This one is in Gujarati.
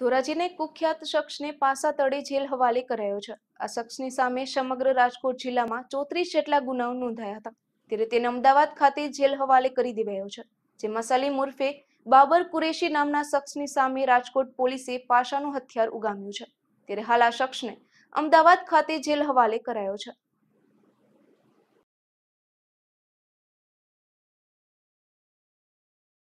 ધોરાજીને કુખ્યાત શખ્સને પાસા તળે જેલ હવાલે કરાયો છે આ શખ્સની સામે સમગ્ર રાજકોટ જિલ્લામાં ચોત્રીસ જેટલા ગુનાઓ નોંધાયા હતા ત્યારે તેને અમદાવાદ ખાતે જેલ હવાલે કરી દેવાયો છે જેમાં સલીમ ઉર્ફે બાબર કુરેશી નામના શખ્સની સામે રાજકોટ પોલીસે પાસાનું હથિયાર ઉગામ્યું છે ત્યારે હાલ આ શખ્સને અમદાવાદ ખાતે જેલ હવાલે કરાયો છે